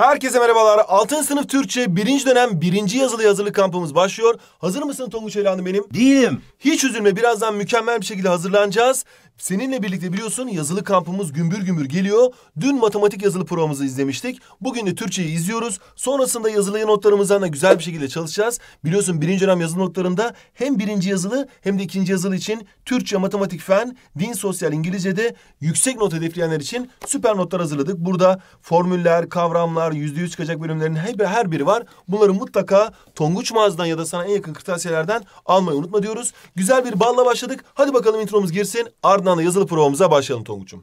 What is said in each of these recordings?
Herkese merhabalar. Altın sınıf Türkçe birinci dönem birinci yazılı hazırlık kampımız başlıyor. Hazır mısın Tonguç Elan'ım benim? Değilim. Hiç üzülme birazdan mükemmel bir şekilde hazırlanacağız. Seninle birlikte biliyorsun yazılı kampımız gümbür gümbür geliyor. Dün matematik yazılı provamızı izlemiştik. Bugün de Türkçeyi izliyoruz. Sonrasında yazılı notlarımızdan da güzel bir şekilde çalışacağız. Biliyorsun birinci dönem yazılı notlarında hem birinci yazılı hem de ikinci yazılı için Türkçe, matematik, fen, din, sosyal, İngilizce'de yüksek not hedefleyenler için süper notlar hazırladık. Burada formüller, kavramlar, yüzde yüz çıkacak bölümlerin her, her biri var. Bunları mutlaka Tonguç mağazadan ya da sana en yakın kırtasiyelerden almayı unutma diyoruz. Güzel bir balla başladık. Hadi bakalım intromuz girsin. Ardından ardından da yazılı provamıza başlayalım Tonguç'um.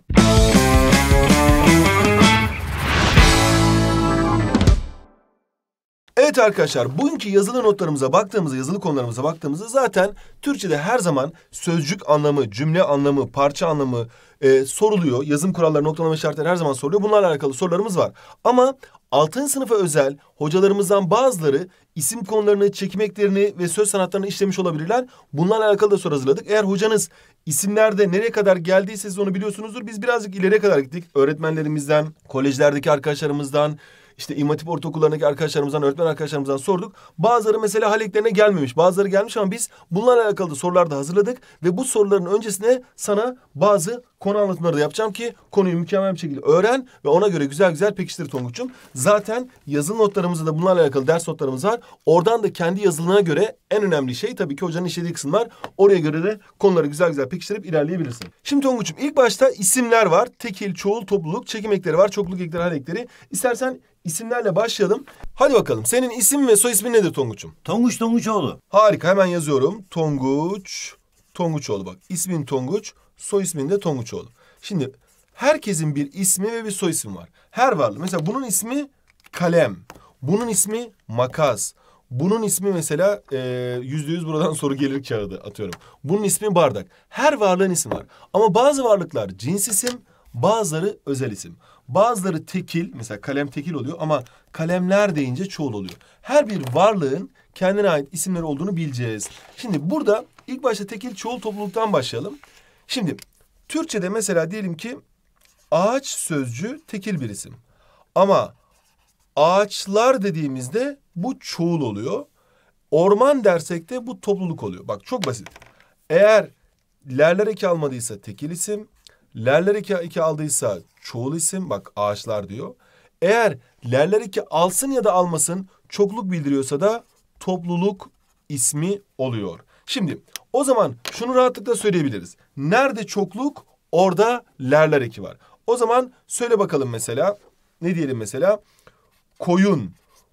Evet arkadaşlar bugünkü yazılı notlarımıza baktığımızda, yazılı konularımıza baktığımızda zaten Türkçe'de her zaman sözcük anlamı, cümle anlamı, parça anlamı e, soruluyor. Yazım kuralları, noktalama işaretleri her zaman soruluyor. Bunlarla alakalı sorularımız var. Ama 6. sınıfa özel hocalarımızdan bazıları isim konularını, çekimeklerini ve söz sanatlarını işlemiş olabilirler. Bunlarla alakalı da soru hazırladık. Eğer hocanız İsimlerde nereye kadar geldiyseniz onu biliyorsunuzdur. Biz birazcık ileriye kadar gittik. Öğretmenlerimizden, kolejlerdeki arkadaşlarımızdan, işte İmatip ortaokullarındaki arkadaşlarımızdan, öğretmen arkadaşlarımızdan sorduk. Bazıları mesela haliklerine gelmemiş. Bazıları gelmiş ama biz bunlarla alakalı sorular da hazırladık. Ve bu soruların öncesine sana bazı konu anlatımları da yapacağım ki konuyu mükemmel bir şekilde öğren ve ona göre güzel güzel pekiştir Tonguç'um. Zaten yazılı notlarımızda da bunlarla alakalı ders notlarımız var. Oradan da kendi yazılına göre en önemli şey tabii ki hocanın işlediği kısımlar. Oraya göre de konuları güzel güzel pekiştirip ilerleyebilirsin. Şimdi Tonguç'um ilk başta isimler var. Tekil, çoğul, topluluk, çekim ekleri var. Çokluk ekleri, hal ekleri. İstersen İsimlerle başlayalım. Hadi bakalım. Senin isim ve soy ismin nedir Tonguç'um? Tonguç Tonguçoğlu. Harika. Hemen yazıyorum. Tonguç Tonguçoğlu bak. İsmin Tonguç, soy ismin de Tonguçoğlu. Şimdi herkesin bir ismi ve bir soy ismi var. Her varlığı. Mesela bunun ismi kalem. Bunun ismi makas. Bunun ismi mesela e, yüzde yüz buradan soru gelir kağıdı atıyorum. Bunun ismi bardak. Her varlığın ismi var. Ama bazı varlıklar cins isim, Bazıları özel isim. Bazıları tekil mesela kalem tekil oluyor ama kalemler deyince çoğul oluyor. Her bir varlığın kendine ait isimleri olduğunu bileceğiz. Şimdi burada ilk başta tekil çoğul topluluktan başlayalım. Şimdi Türkçe'de mesela diyelim ki ağaç sözcü tekil bir isim. Ama ağaçlar dediğimizde bu çoğul oluyor. Orman dersek de bu topluluk oluyor. Bak çok basit. Eğer lerler eki almadıysa tekil isim, Lerler iki, iki aldıysa çoğul isim bak ağaçlar diyor. Eğer lerler iki alsın ya da almasın çokluk bildiriyorsa da topluluk ismi oluyor. Şimdi o zaman şunu rahatlıkla söyleyebiliriz. Nerede çokluk orada lerler eki var. O zaman söyle bakalım mesela ne diyelim mesela koyun.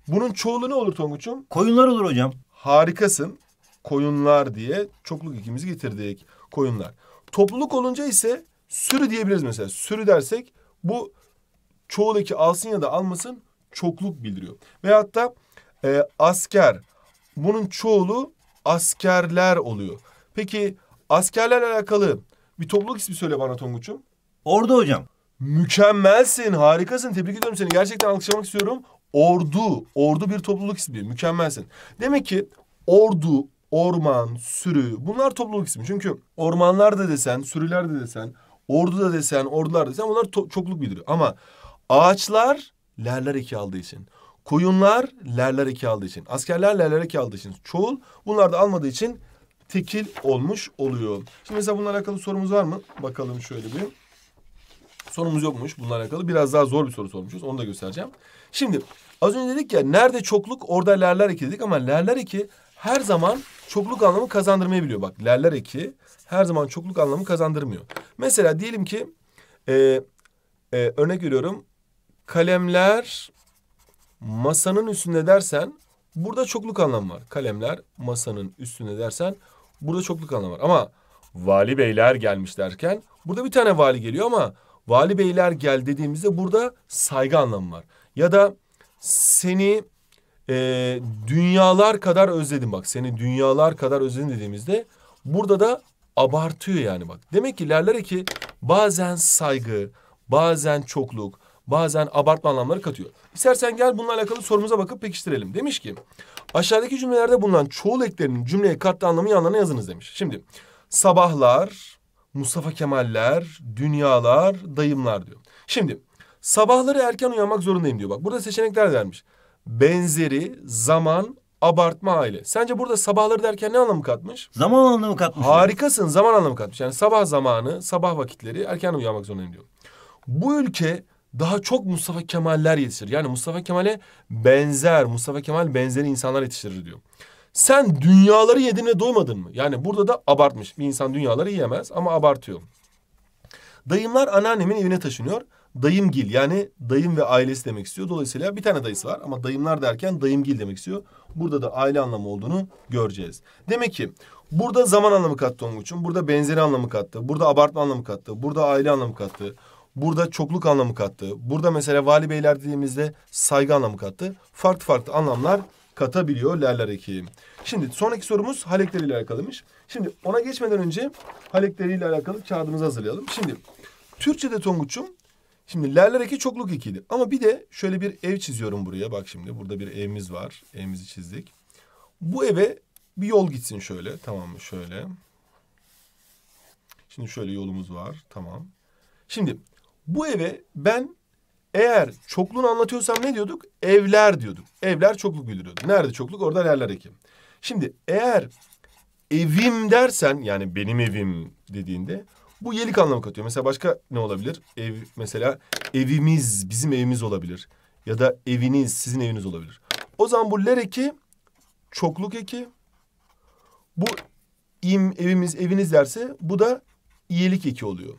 Bunun çoğulu ne olur Tonguç'um? Koyunlar olur hocam. Harikasın. Koyunlar diye çokluk ikimizi getirdik. Koyunlar. Topluluk olunca ise Sürü diyebiliriz mesela. Sürü dersek bu çoğudaki alsın ya da almasın çokluk bildiriyor. Veyahut da e, asker. Bunun çoğulu askerler oluyor. Peki askerlerle alakalı bir topluluk ismi söyle bana Tonguç'um. Ordu hocam. Mükemmelsin, harikasın. Tebrik ediyorum seni. Gerçekten alkışlamak istiyorum. Ordu, ordu bir topluluk ismi. Mükemmelsin. Demek ki ordu, orman, sürü bunlar topluluk ismi. Çünkü ormanlar da desen, sürüler de desen, Ordu da desen, ordular desen onlar çokluk bildiriyor. Ama ağaçlar lerler eki aldığı için. Koyunlar lerler eki aldığı için. Askerler lerler eki aldığı için. Çoğul bunlar da almadığı için tekil olmuş oluyor. Şimdi mesela bununla alakalı sorumuz var mı? Bakalım şöyle bir. Sorumuz yokmuş bununla alakalı. Biraz daha zor bir soru sormuşuz. Onu da göstereceğim. Şimdi az önce dedik ya nerede çokluk orada lerler eki dedik ama lerler eki her zaman çokluk anlamı kazandırmayı biliyor. Bak lerler eki her zaman çokluk anlamı kazandırmıyor. Mesela diyelim ki e, e, örnek veriyorum kalemler masanın üstünde dersen burada çokluk anlamı var. Kalemler masanın üstünde dersen burada çokluk anlamı var. Ama vali beyler gelmiş derken burada bir tane vali geliyor ama vali beyler gel dediğimizde burada saygı anlamı var. Ya da seni e, dünyalar kadar özledim bak seni dünyalar kadar özledim dediğimizde burada da abartıyor yani bak. Demek ki Lerlere ki bazen saygı, bazen çokluk, bazen abartma anlamları katıyor. İstersen gel bununla alakalı sorumuza bakıp pekiştirelim. Demiş ki aşağıdaki cümlelerde bulunan çoğul eklerinin cümleye kattığı anlamı yanlarına yazınız demiş. Şimdi sabahlar, Mustafa Kemaller, dünyalar, dayımlar diyor. Şimdi sabahları erken uyanmak zorundayım diyor. Bak burada seçenekler vermiş benzeri, zaman, abartma aile. Sence burada sabahları derken ne anlamı katmış? Zaman anlamı katmış. Harikasın zaman anlamı katmış. Yani sabah zamanı, sabah vakitleri erken uyanmak zorundayım diyor. Bu ülke daha çok Mustafa Kemaller yetiştirir. Yani Mustafa Kemal'e benzer, Mustafa Kemal benzeri insanlar yetiştirir diyor. Sen dünyaları yedin ve doymadın mı? Yani burada da abartmış. Bir insan dünyaları yiyemez ama abartıyor. Dayımlar anneannemin evine taşınıyor dayımgil yani dayım ve ailesi demek istiyor. Dolayısıyla bir tane dayısı var ama dayımlar derken dayımgil demek istiyor. Burada da aile anlamı olduğunu göreceğiz. Demek ki burada zaman anlamı kattı Tonguç'un, Burada benzeri anlamı kattı. Burada abartma anlamı kattı. Burada aile anlamı kattı. Burada çokluk anlamı kattı. Burada mesela vali beyler dediğimizde saygı anlamı kattı. Farklı farklı anlamlar katabiliyor lerler eki. Şimdi sonraki sorumuz halekleriyle alakalıymış. Şimdi ona geçmeden önce halekleriyle alakalı kağıdımızı hazırlayalım. Şimdi Türkçe'de Tonguç'um Şimdi lerlereki çokluk ikili. Ama bir de şöyle bir ev çiziyorum buraya. Bak şimdi burada bir evimiz var. Evimizi çizdik. Bu eve bir yol gitsin şöyle. Tamam mı? Şöyle. Şimdi şöyle yolumuz var. Tamam. Şimdi bu eve ben eğer çokluğunu anlatıyorsam ne diyorduk? Evler diyorduk. Evler çokluk bildiriyordu. Nerede çokluk? Orada lerler eki. Şimdi eğer evim dersen yani benim evim dediğinde bu yelik anlamı katıyor. Mesela başka ne olabilir? Ev mesela evimiz bizim evimiz olabilir. Ya da eviniz sizin eviniz olabilir. O zaman bu ler eki çokluk eki. Bu im evimiz eviniz derse bu da iyelik eki oluyor.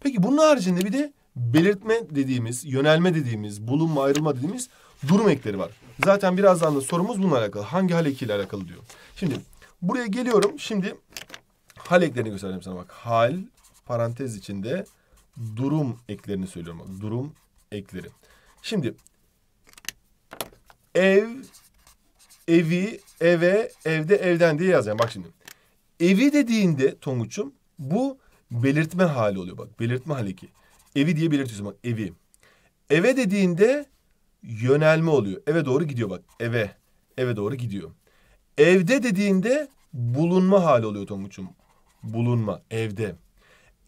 Peki bunun haricinde bir de belirtme dediğimiz, yönelme dediğimiz, bulunma, ayrılma dediğimiz durum ekleri var. Zaten birazdan da sorumuz bununla alakalı. Hangi hal ekiyle alakalı diyor. Şimdi buraya geliyorum. Şimdi hal eklerini göstereceğim sana bak. Hal parantez içinde durum eklerini söylüyorum. durum ekleri. Şimdi ev, evi, eve, evde, evden diye yazacağım. Bak şimdi. Evi dediğinde Tonguç'um bu belirtme hali oluyor bak. Belirtme hali ki. Evi diye belirtiyorsun bak evi. Eve dediğinde yönelme oluyor. Eve doğru gidiyor bak. Eve. Eve doğru gidiyor. Evde dediğinde bulunma hali oluyor Tonguç'um. Bulunma. Evde.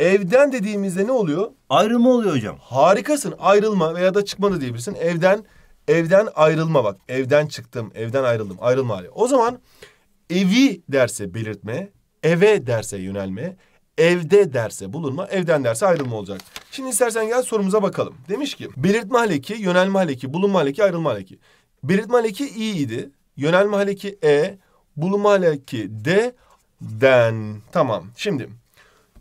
Evden dediğimizde ne oluyor? Ayrılma oluyor hocam. Harikasın. Ayrılma veya da çıkma da diyebilirsin. Evden evden ayrılma bak. Evden çıktım, evden ayrıldım. Ayrılma hali. O zaman evi derse belirtme, eve derse yönelme, evde derse bulunma, evden derse ayrılma olacak. Şimdi istersen gel sorumuza bakalım. Demiş ki belirtme haleki, yönelme haleki, bulunma haleki, ayrılma haleki. Belirtme haleki iyiydi. Yönelme haleki e, bulunma haleki d, den. Tamam. Şimdi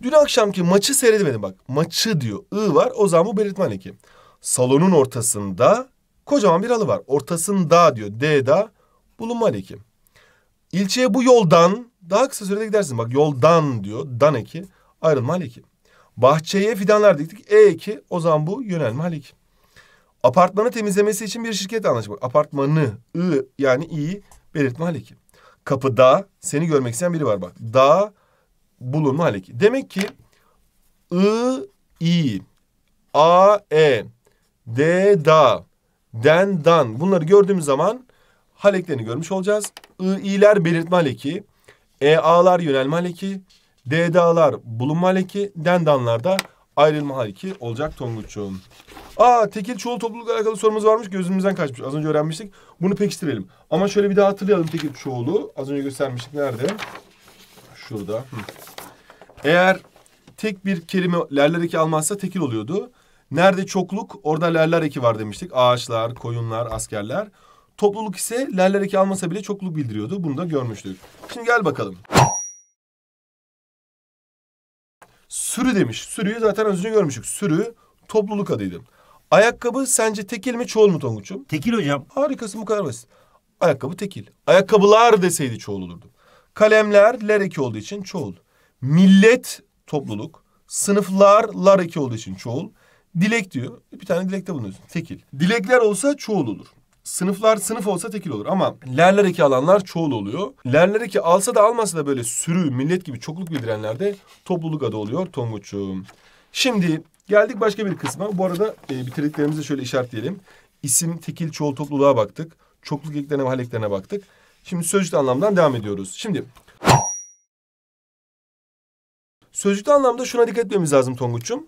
Dün akşamki maçı seyredemedim bak. Maçı diyor. I var. O zaman bu belirtmen eki. Salonun ortasında kocaman bir alı var. Ortasında diyor. D da bulunma eki. İlçeye bu yoldan daha kısa sürede gidersin. Bak yoldan diyor. Dan eki. Ayrılma eki. Bahçeye fidanlar diktik. E eki. O zaman bu yönelme eki. Apartmanı temizlemesi için bir şirket anlaşmak. Apartmanı I yani iyi belirtme eki. Kapıda seni görmek isteyen biri var bak. Da bulun halik. Demek ki ı, i, a, e, d, da, den, dan bunları gördüğümüz zaman haleklerini görmüş olacağız. I, i'ler belirtme haleki, e, a'lar yönelme haleki, d, da'lar bulunma haleki, den, danlar da ayrılma haleki olacak Tonguç'um. Aa tekil çoğul toplulukla alakalı sorumuz varmış gözümüzden kaçmış. Az önce öğrenmiştik. Bunu pekiştirelim. Ama şöyle bir daha hatırlayalım tekil çoğulu. Az önce göstermiştik. Nerede? Şurada. Hı. Eğer tek bir kelime lerler eki almazsa tekil oluyordu. Nerede çokluk orada lerler eki var demiştik. Ağaçlar, koyunlar, askerler. Topluluk ise lerler eki almasa bile çokluk bildiriyordu. Bunu da görmüştük. Şimdi gel bakalım. Sürü demiş. Sürüyü zaten az önce görmüştük. Sürü topluluk adıydı. Ayakkabı sence tekil mi çoğul mu Tonguç'um? Tekil hocam. Harikası bu kadar basit. Ayakkabı tekil. Ayakkabılar deseydi çoğul olurdu. Kalemler ler eki olduğu için çoğul. Millet topluluk. Sınıflar lar eki olduğu için çoğul. Dilek diyor. Bir tane dilekte bulunuyorsun. Tekil. Dilekler olsa çoğul olur. Sınıflar sınıf olsa tekil olur ama lerler eki alanlar çoğul oluyor. Lerler eki alsa da almasa da böyle sürü, millet gibi çokluk bildirenlerde topluluk adı oluyor Tonguç'um. Şimdi geldik başka bir kısma. Bu arada e, bitirdiklerimizi şöyle işaretleyelim. İsim, tekil, çoğul, topluluğa baktık. Çokluk eklerine ve haleklerine baktık. Şimdi sözcükte anlamdan devam ediyoruz. Şimdi sözcükte anlamda şuna dikkat etmemiz lazım Tonguç'um.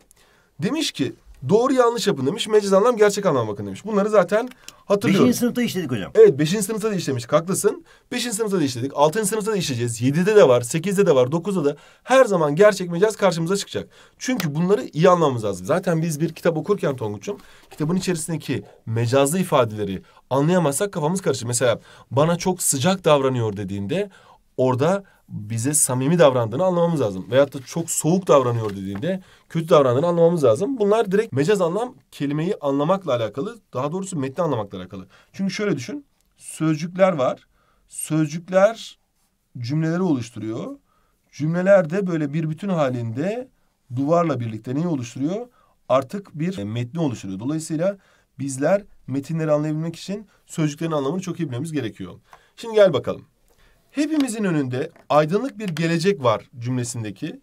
Demiş ki Doğru yanlış yapın demiş. Meciz anlam gerçek anlam bakın demiş. Bunları zaten hatırlıyorum. Beşinci sınıfta işledik hocam. Evet beşinci sınıfta da işlemiştik haklısın. Beşinci sınıfta da işledik. Altıncı sınıfta da işleyeceğiz. Yedide de var. Sekizde de var. Dokuzda da her zaman gerçek mecaz karşımıza çıkacak. Çünkü bunları iyi anlamamız lazım. Zaten biz bir kitap okurken Tonguç'um kitabın içerisindeki mecazlı ifadeleri anlayamazsak kafamız karışır. Mesela bana çok sıcak davranıyor dediğinde orada bize samimi davrandığını anlamamız lazım. Veyahut da çok soğuk davranıyor dediğinde kötü davrandığını anlamamız lazım. Bunlar direkt mecaz anlam kelimeyi anlamakla alakalı. Daha doğrusu metni anlamakla alakalı. Çünkü şöyle düşün. Sözcükler var. Sözcükler cümleleri oluşturuyor. Cümleler de böyle bir bütün halinde duvarla birlikte neyi oluşturuyor? Artık bir metni oluşturuyor. Dolayısıyla bizler metinleri anlayabilmek için sözcüklerin anlamını çok iyi bilmemiz gerekiyor. Şimdi gel bakalım. Hepimizin önünde aydınlık bir gelecek var cümlesindeki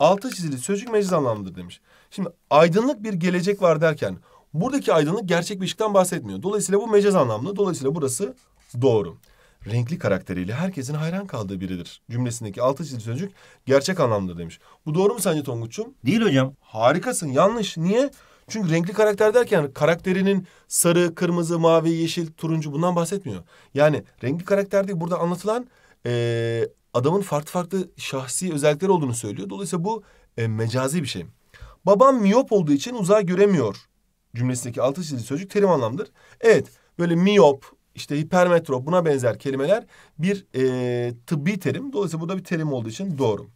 altı çizili sözcük mecaz anlamlıdır demiş. Şimdi aydınlık bir gelecek var derken buradaki aydınlık gerçek bir ışıktan bahsetmiyor. Dolayısıyla bu mecaz anlamlı. Dolayısıyla burası doğru. Renkli karakteriyle herkesin hayran kaldığı biridir. Cümlesindeki altı çizili sözcük gerçek anlamlıdır demiş. Bu doğru mu sence Tonguç'um? Değil hocam. Harikasın yanlış. Niye? Çünkü renkli karakter derken karakterinin sarı, kırmızı, mavi, yeşil, turuncu bundan bahsetmiyor. Yani renkli karakterde burada anlatılan e, adamın farklı farklı şahsi özellikler olduğunu söylüyor. Dolayısıyla bu e, mecazi bir şey. Babam miyop olduğu için uzağa göremiyor cümlesindeki altı çizili sözcük terim anlamdır. Evet böyle miyop işte hipermetro buna benzer kelimeler bir e, tıbbi terim. Dolayısıyla bu da bir terim olduğu için doğru.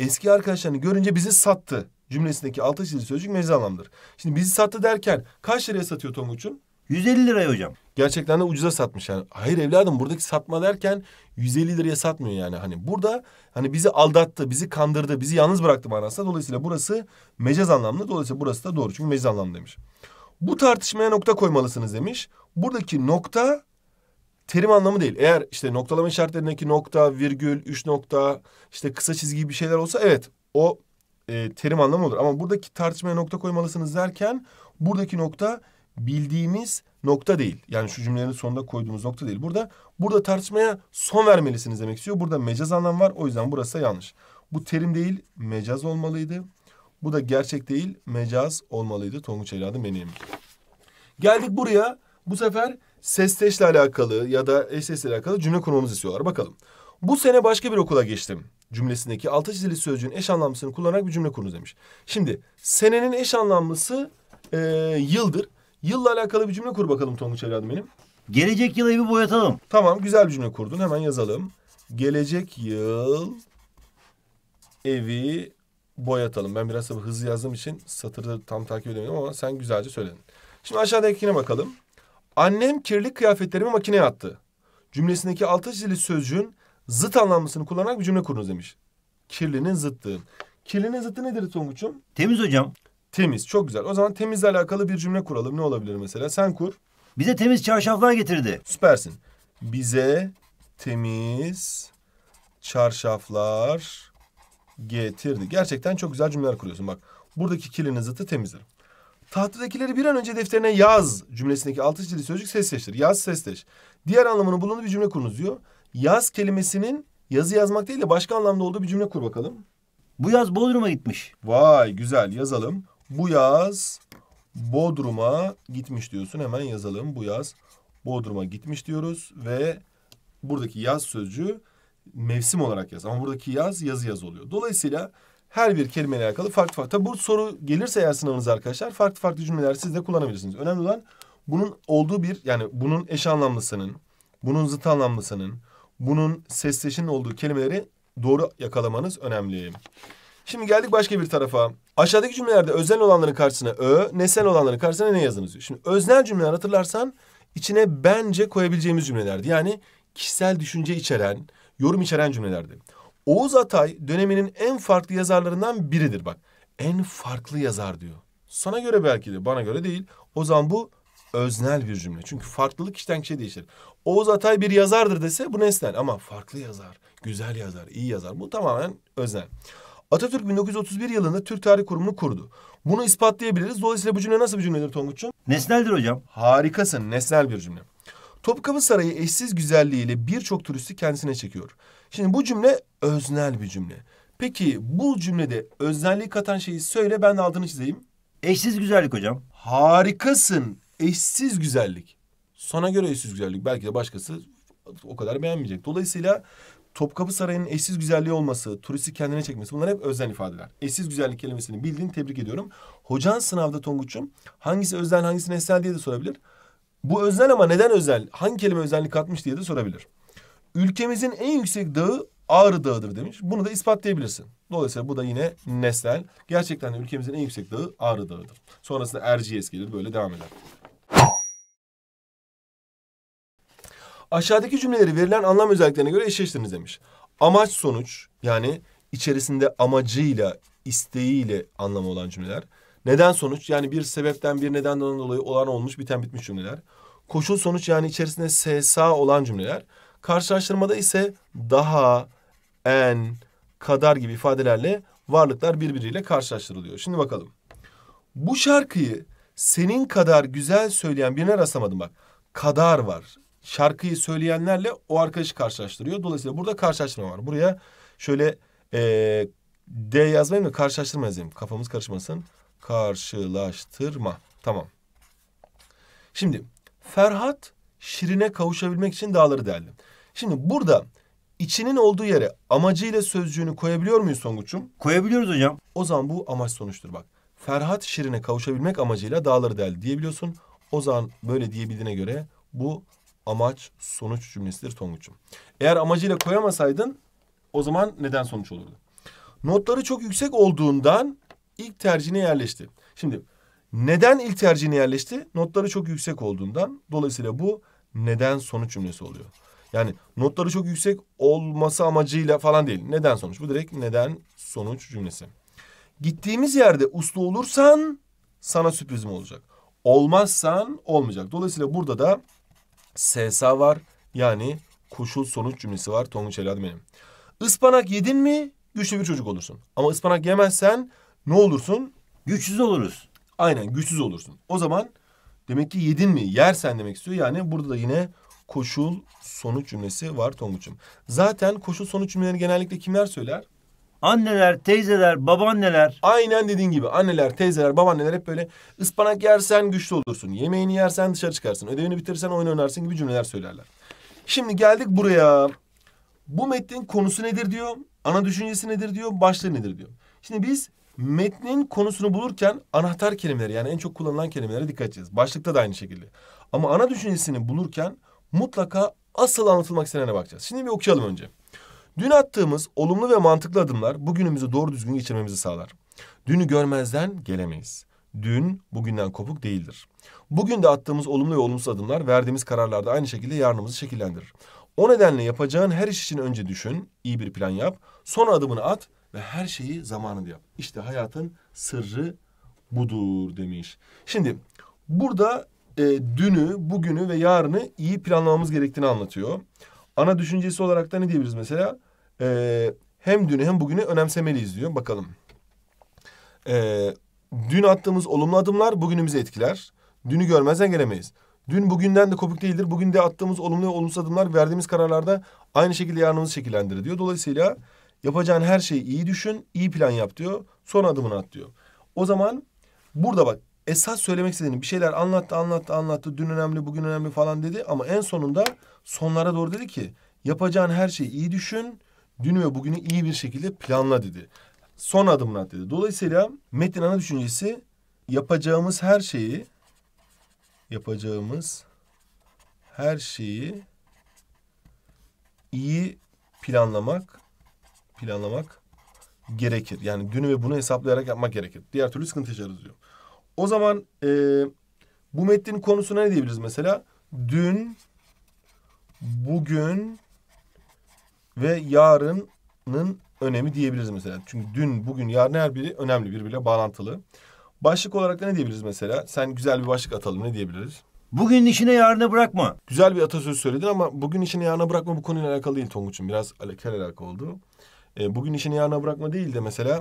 Eski arkadaşlarını görünce bizi sattı cümlesindeki altı çizili sözcük mecaz anlamdır. Şimdi bizi sattı derken kaç liraya satıyor Tonguç'un? 150 liraya hocam. Gerçekten de ucuza satmış yani. Hayır evladım buradaki satma derken 150 liraya satmıyor yani. Hani burada hani bizi aldattı, bizi kandırdı, bizi yalnız bıraktı manasında. Dolayısıyla burası mecaz anlamlı. Dolayısıyla burası da doğru. Çünkü mecaz anlamlı demiş. Bu tartışmaya nokta koymalısınız demiş. Buradaki nokta terim anlamı değil. Eğer işte noktalama işaretlerindeki nokta, virgül, üç nokta, işte kısa çizgi gibi şeyler olsa evet o e, terim anlamı olur. Ama buradaki tartışmaya nokta koymalısınız derken buradaki nokta bildiğimiz nokta değil. Yani şu cümlelerin sonunda koyduğumuz nokta değil. Burada burada tartışmaya son vermelisiniz demek istiyor. Burada mecaz anlam var. O yüzden burası da yanlış. Bu terim değil, mecaz olmalıydı. Bu da gerçek değil, mecaz olmalıydı. Tonguç Evladı benim Geldik buraya. Bu sefer sesteşle alakalı ya da eşsesle alakalı cümle kurmamızı istiyorlar. Bakalım. Bu sene başka bir okula geçtim cümlesindeki altı çizili sözcüğün eş anlamlısını kullanarak bir cümle kurunuz demiş. Şimdi senenin eş anlamlısı e, yıldır. Yılla alakalı bir cümle kur bakalım Tonguç evladım benim. Gelecek yıl evi boyatalım. Tamam güzel bir cümle kurdun. Hemen yazalım. Gelecek yıl evi boyatalım. Ben biraz tabii hızlı yazdığım için satırları tam takip edemiyorum ama sen güzelce söyledin. Şimdi aşağıdakine bakalım. Annem kirli kıyafetlerimi makineye attı. Cümlesindeki altı çizili sözcüğün zıt anlamlısını kullanarak bir cümle kurunuz demiş. Kirlinin zıttı. Kirlinin zıttı nedir Tonguç'um? Temiz hocam. Temiz. Çok güzel. O zaman temizle alakalı bir cümle kuralım. Ne olabilir mesela? Sen kur. Bize temiz çarşaflar getirdi. Süpersin. Bize temiz çarşaflar getirdi. Gerçekten çok güzel cümleler kuruyorsun. Bak buradaki kilinin zıtı temizdir. Tahtadakileri bir an önce defterine yaz cümlesindeki altı çizili sözcük sesleştir. Yaz sesleş. Diğer anlamını bulunduğu bir cümle kurunuz diyor. Yaz kelimesinin yazı yazmak değil de başka anlamda olduğu bir cümle kur bakalım. Bu yaz Bodrum'a gitmiş. Vay güzel yazalım. Bu yaz Bodrum'a gitmiş diyorsun. Hemen yazalım. Bu yaz Bodrum'a gitmiş diyoruz ve buradaki yaz sözcüğü mevsim olarak yaz. Ama buradaki yaz yazı yaz oluyor. Dolayısıyla her bir kelimeyle alakalı farklı farklı. Tabi bu soru gelirse eğer sınavınıza arkadaşlar farklı farklı cümleler siz de kullanabilirsiniz. Önemli olan bunun olduğu bir yani bunun eş anlamlısının, bunun zıt anlamlısının, bunun sesleşinin olduğu kelimeleri doğru yakalamanız önemli. Şimdi geldik başka bir tarafa. Aşağıdaki cümlelerde öznel olanların karşısına ö, nesnel olanların karşısına ne yazınız diyor. Şimdi öznel cümleler hatırlarsan içine bence koyabileceğimiz cümlelerdi. Yani kişisel düşünce içeren, yorum içeren cümlelerdi. Oğuz Atay döneminin en farklı yazarlarından biridir bak. En farklı yazar diyor. Sana göre belki de bana göre değil. O zaman bu öznel bir cümle. Çünkü farklılık kişiden kişiye değişir. Oğuz Atay bir yazardır dese bu nesnel ama farklı yazar, güzel yazar, iyi yazar. Bu tamamen öznel. Atatürk 1931 yılında Türk Tarih Kurumu'nu kurdu. Bunu ispatlayabiliriz. Dolayısıyla bu cümle nasıl bir cümledir Tonguç'un? Nesneldir hocam. Harikasın. Nesnel bir cümle. Topkapı Sarayı eşsiz güzelliğiyle birçok turisti kendisine çekiyor. Şimdi bu cümle öznel bir cümle. Peki bu cümlede öznelliği katan şeyi söyle ben de altını çizeyim. Eşsiz güzellik hocam. Harikasın. Eşsiz güzellik. Sana göre eşsiz güzellik. Belki de başkası o kadar beğenmeyecek. Dolayısıyla Topkapı Sarayı'nın eşsiz güzelliği olması, turisti kendine çekmesi bunlar hep özel ifadeler. Eşsiz güzellik kelimesini bildin tebrik ediyorum. Hocan sınavda Tonguç'um hangisi özel hangisi nesnel diye de sorabilir. Bu özel ama neden özel? Hangi kelime özellik katmış diye de sorabilir. Ülkemizin en yüksek dağı Ağrı Dağı'dır demiş. Bunu da ispatlayabilirsin. Dolayısıyla bu da yine nesnel. Gerçekten de ülkemizin en yüksek dağı Ağrı Dağı'dır. Sonrasında Erciyes gelir böyle devam eder. Aşağıdaki cümleleri verilen anlam özelliklerine göre eşleştiriniz demiş. Amaç sonuç yani içerisinde amacıyla, isteğiyle anlamı olan cümleler. Neden sonuç yani bir sebepten bir nedenden dolayı olan olmuş biten bitmiş cümleler. Koşul sonuç yani içerisinde SSA olan cümleler. Karşılaştırmada ise daha, en, kadar gibi ifadelerle varlıklar birbiriyle karşılaştırılıyor. Şimdi bakalım. Bu şarkıyı senin kadar güzel söyleyen birine rastlamadım bak. Kadar var şarkıyı söyleyenlerle o arkadaşı karşılaştırıyor. Dolayısıyla burada karşılaştırma var. Buraya şöyle e, D yazmayayım da karşılaştırma yazayım. Kafamız karışmasın. Karşılaştırma. Tamam. Şimdi Ferhat Şirin'e kavuşabilmek için dağları deldi. Şimdi burada içinin olduğu yere amacıyla sözcüğünü koyabiliyor muyuz Songuç'um? Koyabiliyoruz hocam. O zaman bu amaç sonuçtur bak. Ferhat Şirin'e kavuşabilmek amacıyla dağları deldi diyebiliyorsun. O zaman böyle diyebildiğine göre bu amaç sonuç cümlesidir Tonguç'um. Eğer amacıyla koyamasaydın o zaman neden sonuç olurdu? Notları çok yüksek olduğundan ilk tercihine yerleşti. Şimdi neden ilk tercihine yerleşti? Notları çok yüksek olduğundan. Dolayısıyla bu neden sonuç cümlesi oluyor. Yani notları çok yüksek olması amacıyla falan değil. Neden sonuç? Bu direkt neden sonuç cümlesi. Gittiğimiz yerde uslu olursan sana sürprizim olacak. Olmazsan olmayacak. Dolayısıyla burada da SSA var. Yani koşul sonuç cümlesi var. Tonguç evladım benim. Ispanak yedin mi güçlü bir çocuk olursun. Ama ıspanak yemezsen ne olursun? Güçsüz oluruz. Aynen güçsüz olursun. O zaman demek ki yedin mi yersen demek istiyor. Yani burada da yine koşul sonuç cümlesi var Tonguç'um. Zaten koşul sonuç cümlelerini genellikle kimler söyler? Anneler, teyzeler, babaanneler. Aynen dediğin gibi anneler, teyzeler, babaanneler hep böyle ıspanak yersen güçlü olursun. Yemeğini yersen dışarı çıkarsın. Ödevini bitirirsen oyun oynarsın gibi cümleler söylerler. Şimdi geldik buraya. Bu metnin konusu nedir diyor. Ana düşüncesi nedir diyor. Başlığı nedir diyor. Şimdi biz metnin konusunu bulurken anahtar kelimeleri yani en çok kullanılan kelimelere dikkat edeceğiz. Başlıkta da aynı şekilde. Ama ana düşüncesini bulurken mutlaka asıl anlatılmak istenene bakacağız. Şimdi bir okuyalım önce. Dün attığımız olumlu ve mantıklı adımlar bugünümüzü doğru düzgün geçirmemizi sağlar. Dünü görmezden gelemeyiz. Dün bugünden kopuk değildir. Bugün de attığımız olumlu ve olumsuz adımlar verdiğimiz kararlarda aynı şekilde yarınımızı şekillendirir. O nedenle yapacağın her iş için önce düşün, iyi bir plan yap, sonra adımını at ve her şeyi zamanında yap. İşte hayatın sırrı budur demiş. Şimdi burada e, dünü, bugünü ve yarını iyi planlamamız gerektiğini anlatıyor ana düşüncesi olarak da ne diyebiliriz mesela? E, hem dünü hem bugünü önemsemeliyiz diyor. Bakalım. E, dün attığımız olumlu adımlar bugünümüzü etkiler. Dünü görmezden gelemeyiz. Dün bugünden de kopuk değildir. Bugün de attığımız olumlu ve olumsuz adımlar verdiğimiz kararlarda aynı şekilde yarınımızı şekillendirir diyor. Dolayısıyla yapacağın her şeyi iyi düşün, iyi plan yap diyor. Son adımını at diyor. O zaman burada bak esas söylemek istediğini bir şeyler anlattı, anlattı, anlattı. Dün önemli, bugün önemli falan dedi ama en sonunda sonlara doğru dedi ki yapacağın her şeyi iyi düşün, dünü ve bugünü iyi bir şekilde planla dedi. Son adımına dedi. Dolayısıyla metnin ana düşüncesi yapacağımız her şeyi yapacağımız her şeyi iyi planlamak planlamak gerekir. Yani dünü ve bunu hesaplayarak yapmak gerekir. Diğer türlü sıkıntı yaşarız diyor. O zaman e, bu metnin konusu ne diyebiliriz mesela? Dün bugün ve yarının önemi diyebiliriz mesela. Çünkü dün, bugün, yarın her biri önemli birbiriyle bağlantılı. Başlık olarak da ne diyebiliriz mesela? Sen güzel bir başlık atalım ne diyebiliriz? Bugün işine yarına bırakma. Güzel bir atasözü söyledin ama bugün işine yarına bırakma bu konuyla alakalı değil Tonguç'un. Biraz alakalı alakalı oldu. E, bugün işine yarına bırakma değil de mesela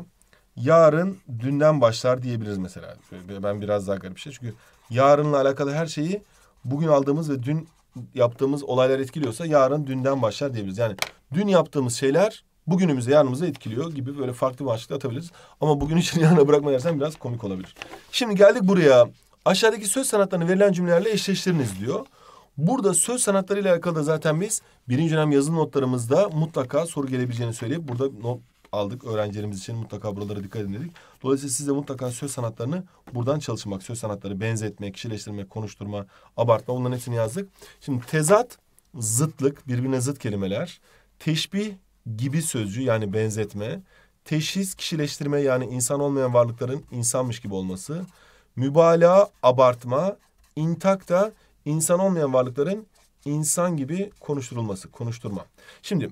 yarın dünden başlar diyebiliriz mesela. Ben biraz daha garip bir şey çünkü yarınla alakalı her şeyi bugün aldığımız ve dün yaptığımız olaylar etkiliyorsa yarın dünden başlar diyebiliriz. Yani dün yaptığımız şeyler bugünümüzde yarınımıza etkiliyor gibi böyle farklı başlıkla atabiliriz. Ama bugün için yarına bırakma dersen biraz komik olabilir. Şimdi geldik buraya. Aşağıdaki söz sanatlarını verilen cümlelerle eşleştiriniz diyor. Burada söz sanatlarıyla alakalı da zaten biz birinci dönem yazılı notlarımızda mutlaka soru gelebileceğini söyleyip burada not, aldık öğrencilerimiz için mutlaka buralara dikkat edin dedik. Dolayısıyla siz de mutlaka söz sanatlarını buradan çalışmak, söz sanatları benzetme, kişileştirme, konuşturma, abartma onların hepsini yazdık. Şimdi tezat, zıtlık, birbirine zıt kelimeler, teşbih gibi sözcü yani benzetme, teşhis, kişileştirme yani insan olmayan varlıkların insanmış gibi olması, mübalağa, abartma, intak da insan olmayan varlıkların insan gibi konuşturulması, konuşturma. Şimdi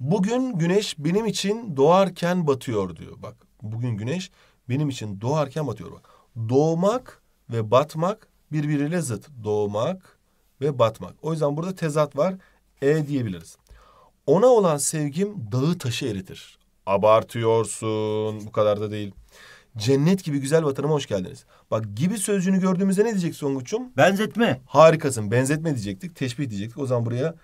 Bugün güneş benim için doğarken batıyor diyor. Bak bugün güneş benim için doğarken batıyor. Bak doğmak ve batmak birbiriyle zıt. Doğmak ve batmak. O yüzden burada tezat var. E diyebiliriz. Ona olan sevgim dağı taşı eritir. Abartıyorsun. Bu kadar da değil. Cennet gibi güzel vatanıma hoş geldiniz. Bak gibi sözcüğünü gördüğümüzde ne diyecek Songuç'um? Benzetme. Harikasın. Benzetme diyecektik. Teşbih diyecektik. O zaman buraya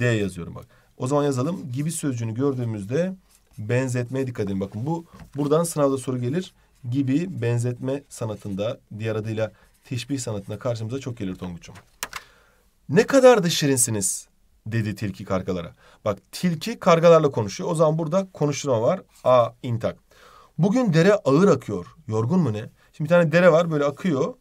D yazıyorum bak. O zaman yazalım. Gibi sözcüğünü gördüğümüzde benzetmeye dikkat edin. Bakın bu buradan sınavda soru gelir. Gibi benzetme sanatında diğer adıyla teşbih sanatında karşımıza çok gelir Tonguç'um. Ne kadar da şirinsiniz dedi tilki kargalara. Bak tilki kargalarla konuşuyor. O zaman burada konuşturma var. A intak. Bugün dere ağır akıyor. Yorgun mu ne? Şimdi bir tane dere var böyle akıyor.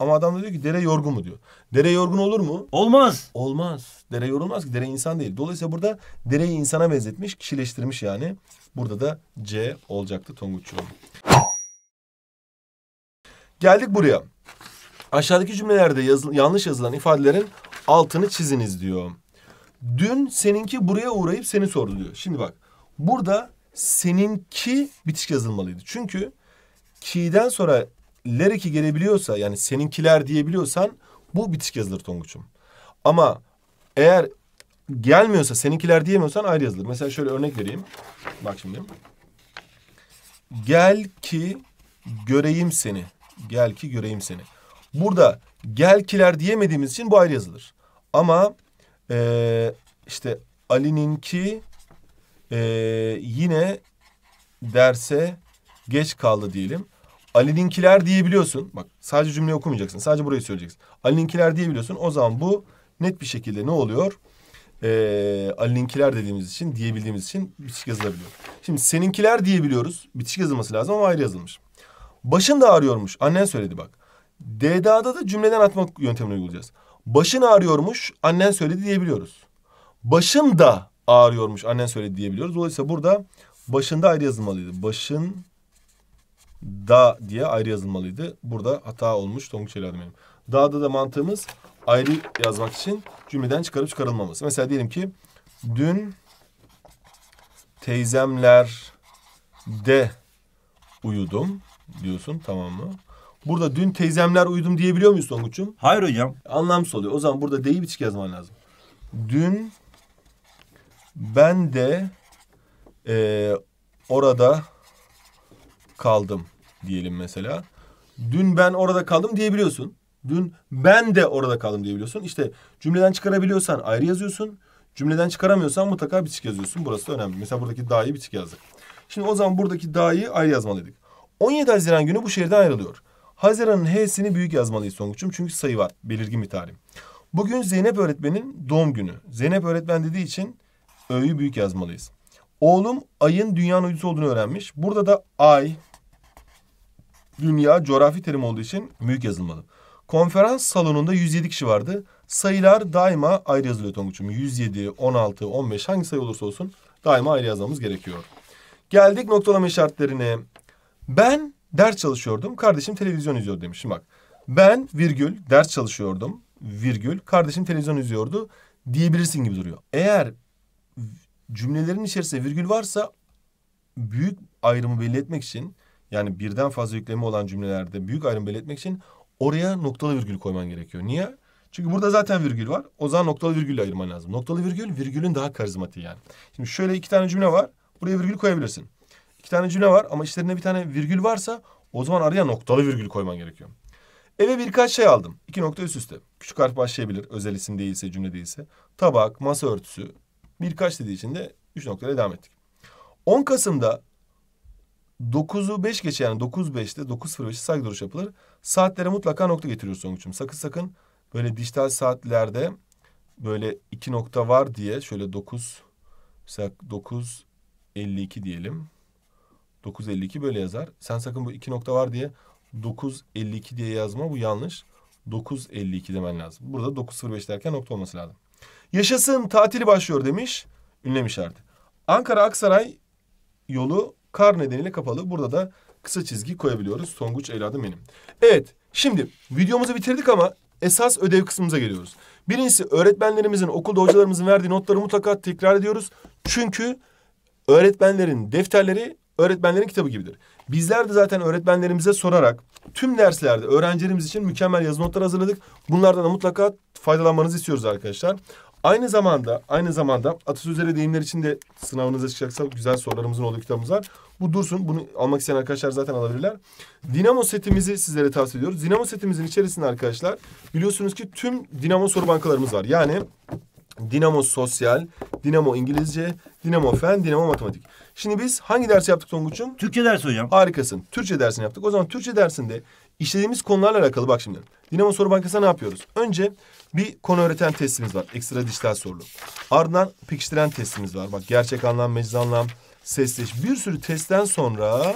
Ama adam da diyor ki dere yorgun mu diyor. Dere yorgun olur mu? Olmaz. Olmaz. Dere yorulmaz ki dere insan değil. Dolayısıyla burada dereyi insana benzetmiş, kişileştirmiş yani. Burada da C olacaktı Tonguç'un. Geldik buraya. Aşağıdaki cümlelerde yazı, yanlış yazılan ifadelerin altını çiziniz diyor. Dün seninki buraya uğrayıp seni sordu diyor. Şimdi bak burada seninki bitiş yazılmalıydı. Çünkü ki'den sonra Lereki gelebiliyorsa yani seninkiler diyebiliyorsan bu bitişik yazılır Tonguç'um. Ama eğer gelmiyorsa seninkiler diyemiyorsan ayrı yazılır. Mesela şöyle örnek vereyim. Bak şimdi. Gel ki göreyim seni. Gel ki göreyim seni. Burada gel kiler diyemediğimiz için bu ayrı yazılır. Ama e, işte Ali'ninki e, yine derse geç kaldı diyelim. Ali'ninkiler diyebiliyorsun. Bak sadece cümleyi okumayacaksın. Sadece burayı söyleyeceksin. Ali'ninkiler diyebiliyorsun. O zaman bu net bir şekilde ne oluyor? Ee, Ali'ninkiler dediğimiz için, diyebildiğimiz için bitişik yazılabiliyor. Şimdi seninkiler diyebiliyoruz. Bitişik yazılması lazım ama ayrı yazılmış. Başın da ağrıyormuş. Annen söyledi bak. DDA'da da cümleden atma yöntemini uygulayacağız. Başın ağrıyormuş. Annen söyledi diyebiliyoruz. Başım da ağrıyormuş. Annen söyledi diyebiliyoruz. Dolayısıyla burada başında ayrı yazılmalıydı. Başın da diye ayrı yazılmalıydı. Burada hata olmuş Tonguç evladım Da'da da mantığımız ayrı yazmak için cümleden çıkarıp çıkarılmaması. Mesela diyelim ki dün teyzemler de uyudum diyorsun tamam mı? Burada dün teyzemler uyudum diyebiliyor muyuz Tonguç'um? Hayır hocam. Anlamsız oluyor. O zaman burada deyi bir çık yazman lazım. Dün ben de e, orada kaldım diyelim mesela. Dün ben orada kaldım diyebiliyorsun. Dün ben de orada kaldım diyebiliyorsun. İşte cümleden çıkarabiliyorsan ayrı yazıyorsun. Cümleden çıkaramıyorsan mutlaka bitişik yazıyorsun. Burası da önemli. Mesela buradaki dahi bitişik yazdık. Şimdi o zaman buradaki dahi ayrı yazmalıydık. 17 Haziran günü bu şehirden ayrılıyor. Haziran'ın H'sini büyük yazmalıyız Songuç'um. Çünkü sayı var. Belirgin bir tarih. Bugün Zeynep öğretmenin doğum günü. Zeynep öğretmen dediği için ö'yü büyük yazmalıyız. Oğlum ayın dünyanın uydusu olduğunu öğrenmiş. Burada da ay dünya coğrafi terim olduğu için büyük yazılmalı. Konferans salonunda 107 kişi vardı. Sayılar daima ayrı yazılıyor Tonguç'um. 107, 16, 15 hangi sayı olursa olsun daima ayrı yazmamız gerekiyor. Geldik noktalama işaretlerine. Ben ders çalışıyordum. Kardeşim televizyon izliyordu demiş. Şimdi bak. Ben virgül ders çalışıyordum. Virgül kardeşim televizyon izliyordu diyebilirsin gibi duruyor. Eğer cümlelerin içerisinde virgül varsa büyük ayrımı belli etmek için yani birden fazla yüklemi olan cümlelerde büyük ayrım belirtmek için oraya noktalı virgül koyman gerekiyor. Niye? Çünkü burada zaten virgül var. O zaman noktalı virgülle ayırman lazım. Noktalı virgül virgülün daha karizmatiği yani. Şimdi şöyle iki tane cümle var. Buraya virgül koyabilirsin. İki tane cümle var ama işlerinde bir tane virgül varsa o zaman araya noktalı virgül koyman gerekiyor. Eve birkaç şey aldım. İki nokta üst üste. Küçük harf başlayabilir. Özel isim değilse, cümle değilse. Tabak, masa örtüsü. Birkaç dediği için de üç noktaya devam ettik. 10 Kasım'da 9'u 5 geçe yani 9.05'te 9.05'te saygı duruşu yapılır. Saatlere mutlaka nokta getiriyor Songuç'um. Sakın sakın böyle dijital saatlerde böyle iki nokta var diye şöyle 9 mesela 9.52 diyelim. 9.52 böyle yazar. Sen sakın bu iki nokta var diye 9.52 diye yazma bu yanlış. 9.52 demen lazım. Burada 9.05 derken nokta olması lazım. Yaşasın tatili başlıyor demiş. Ünlem işareti. Ankara Aksaray yolu kar nedeniyle kapalı. Burada da kısa çizgi koyabiliyoruz. Songuç evladım benim. Evet şimdi videomuzu bitirdik ama esas ödev kısmımıza geliyoruz. Birincisi öğretmenlerimizin, okulda hocalarımızın verdiği notları mutlaka tekrar ediyoruz. Çünkü öğretmenlerin defterleri öğretmenlerin kitabı gibidir. Bizler de zaten öğretmenlerimize sorarak tüm derslerde öğrencilerimiz için mükemmel yazı notları hazırladık. Bunlardan da mutlaka faydalanmanızı istiyoruz arkadaşlar. Aynı zamanda aynı zamanda atasözleri deyimler için de sınavınıza çıkacaksa güzel sorularımızın olduğu kitabımız var. Bu dursun. Bunu almak isteyen arkadaşlar zaten alabilirler. Dinamo setimizi sizlere tavsiye ediyoruz. Dinamo setimizin içerisinde arkadaşlar biliyorsunuz ki tüm dinamo soru bankalarımız var. Yani Dinamo Sosyal, Dinamo İngilizce, Dinamo Fen, Dinamo Matematik. Şimdi biz hangi dersi yaptık Tonguç'um? Türkçe dersi hocam. Harikasın. Türkçe dersini yaptık. O zaman Türkçe dersinde İşlediğimiz konularla alakalı bak şimdi. Dinamo Soru Bankası'na ne yapıyoruz? Önce bir konu öğreten testimiz var. Ekstra dijital soru. Ardından pekiştiren testimiz var. Bak gerçek anlam, meclis anlam, sesleş. Bir sürü testten sonra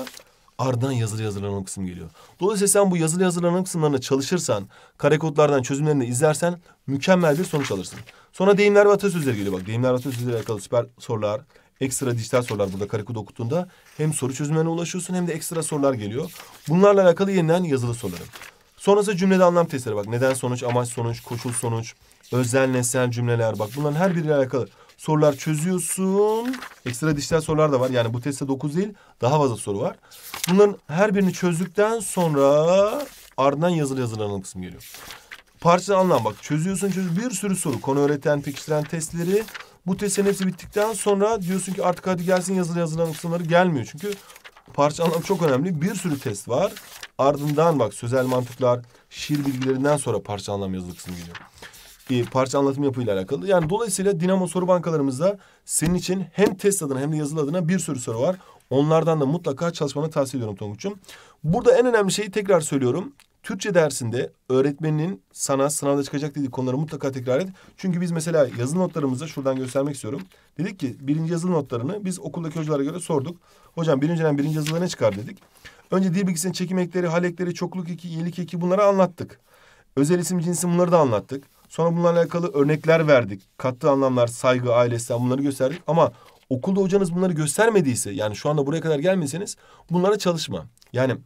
ardından yazılı hazırlanan kısım geliyor. Dolayısıyla sen bu yazılı hazırlanan kısımlarını çalışırsan, kare kodlardan çözümlerini izlersen mükemmel bir sonuç alırsın. Sonra deyimler ve atasözleri geliyor. Bak deyimler ve atasözleri alakalı süper sorular, ekstra dijital sorular burada karikada okuttuğunda hem soru çözümlerine ulaşıyorsun hem de ekstra sorular geliyor. Bunlarla alakalı yeniden yazılı sorularım. Sonrası cümlede anlam testleri bak. Neden sonuç, amaç sonuç, koşul sonuç, özel nesnel cümleler bak. Bunların her biriyle alakalı sorular çözüyorsun. Ekstra dijital sorular da var. Yani bu testte 9 değil daha fazla soru var. Bunların her birini çözdükten sonra ardından yazılı yazılanan kısmı geliyor. Parça anlam bak çözüyorsun çözüyorsun bir sürü soru konu öğreten pekiştiren testleri bu testlerin hepsi bittikten sonra diyorsun ki artık hadi gelsin yazılı yazılan kısımları gelmiyor. Çünkü parça anlam çok önemli. Bir sürü test var. Ardından bak sözel mantıklar, şiir bilgilerinden sonra parça anlam yazılı kısmı geliyor. Ee, parça anlatım yapıyla alakalı. Yani dolayısıyla Dinamo soru bankalarımızda senin için hem test adına hem de yazılı adına bir sürü soru var. Onlardan da mutlaka çalışmanı tavsiye ediyorum Tonguç'um. Burada en önemli şeyi tekrar söylüyorum. Türkçe dersinde öğretmeninin sana sınavda çıkacak dediği konuları mutlaka tekrar et. Çünkü biz mesela yazılı notlarımızda şuradan göstermek istiyorum. Dedik ki birinci yazılı notlarını biz okuldaki hocalara göre sorduk. Hocam birinci dönem birinci yazılıda ne çıkar dedik. Önce dil bilgisinin çekim ekleri, hal ekleri, çokluk eki, iyilik eki bunları anlattık. Özel isim cinsi bunları da anlattık. Sonra bunlarla alakalı örnekler verdik. Kattığı anlamlar, saygı, ailesi bunları gösterdik. Ama okulda hocanız bunları göstermediyse yani şu anda buraya kadar gelmeseniz bunlara çalışma. Yani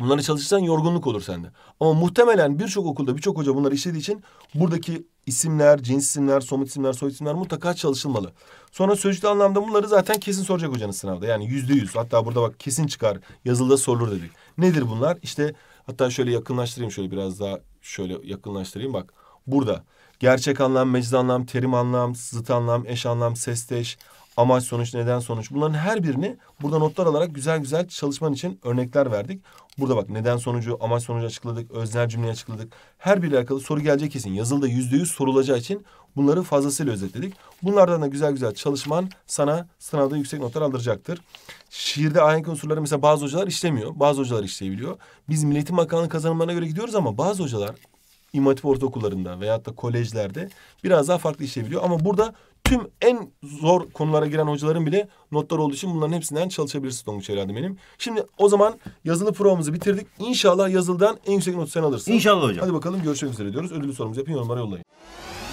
Bunları çalışırsan yorgunluk olur sende. Ama muhtemelen birçok okulda birçok hoca bunları işlediği için buradaki isimler, cins isimler, somut isimler, soy isimler mutlaka çalışılmalı. Sonra sözcükte anlamda bunları zaten kesin soracak hocanız sınavda. Yani yüzde yüz. Hatta burada bak kesin çıkar. Yazılıda sorulur dedik. Nedir bunlar? İşte hatta şöyle yakınlaştırayım şöyle biraz daha şöyle yakınlaştırayım bak. Burada gerçek anlam, mecaz anlam, terim anlam, zıt anlam, eş anlam, sesteş, amaç sonuç neden sonuç bunların her birini burada notlar alarak güzel güzel çalışman için örnekler verdik. Burada bak neden sonucu amaç sonucu açıkladık öznel cümleyi açıkladık. Her biriyle alakalı soru gelecek kesin yazılıda yüzde yüz sorulacağı için bunları fazlasıyla özetledik. Bunlardan da güzel güzel çalışman sana sınavda yüksek notlar aldıracaktır. Şiirde ahenk unsurları mesela bazı hocalar işlemiyor bazı hocalar işleyebiliyor. Biz milletin Makamı kazanımlarına göre gidiyoruz ama bazı hocalar İmam Hatip ortaokullarında veyahut da kolejlerde biraz daha farklı işleyebiliyor. Ama burada tüm en zor konulara giren hocaların bile notlar olduğu için bunların hepsinden çalışabilirsiniz Tonguç herhalde benim. Şimdi o zaman yazılı provamızı bitirdik. İnşallah yazıldan en yüksek notu sen alırsın. İnşallah hocam. Hadi bakalım görüşmek üzere diyoruz. Ödülü sorumuzu yapın yorumlara yollayın.